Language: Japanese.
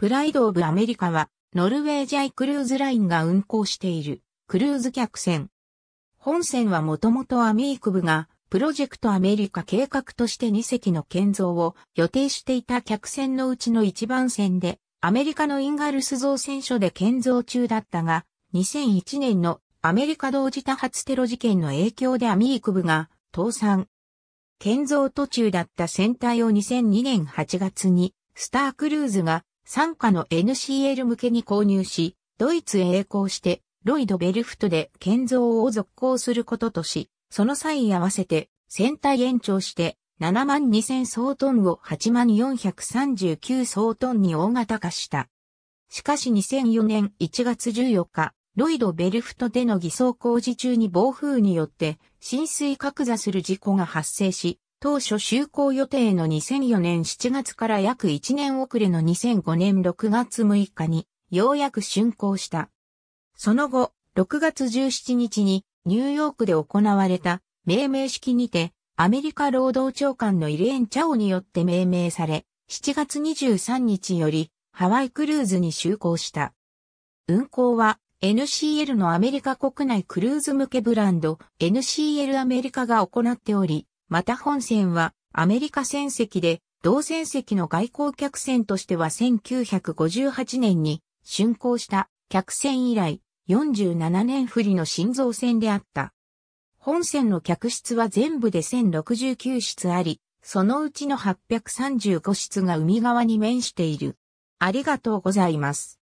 プライドオブアメリカは、ノルウェージャイクルーズラインが運航している、クルーズ客船。本船はもともとアミーク部が、プロジェクトアメリカ計画として2隻の建造を予定していた客船のうちの1番船で、アメリカのインガルス造船所で建造中だったが、2001年のアメリカ同時多発テロ事件の影響でアミーク部が倒産。建造途中だった船体を2002年8月に、スタークルーズが参加の NCL 向けに購入し、ドイツへ栄光して、ロイド・ベルフトで建造を続行することとし、その際合わせて、船体延長して、7万2000総トンを8万439総トンに大型化した。しかし2004年1月14日、ロイド・ベルフトでの偽装工事中に暴風によって浸水格座する事故が発生し、当初就航予定の2004年7月から約1年遅れの2005年6月6日に、ようやく竣工した。その後、6月17日にニューヨークで行われた命名式にて、アメリカ労働長官のイレーン・チャオによって命名され、7月23日よりハワイクルーズに就航した。運航は NCL のアメリカ国内クルーズ向けブランド NCL アメリカが行っており、また本船はアメリカ船籍で、同船籍の外交客船としては1958年に竣工した客船以来47年振りの新造船であった。本船の客室は全部で1069室あり、そのうちの835室が海側に面している。ありがとうございます。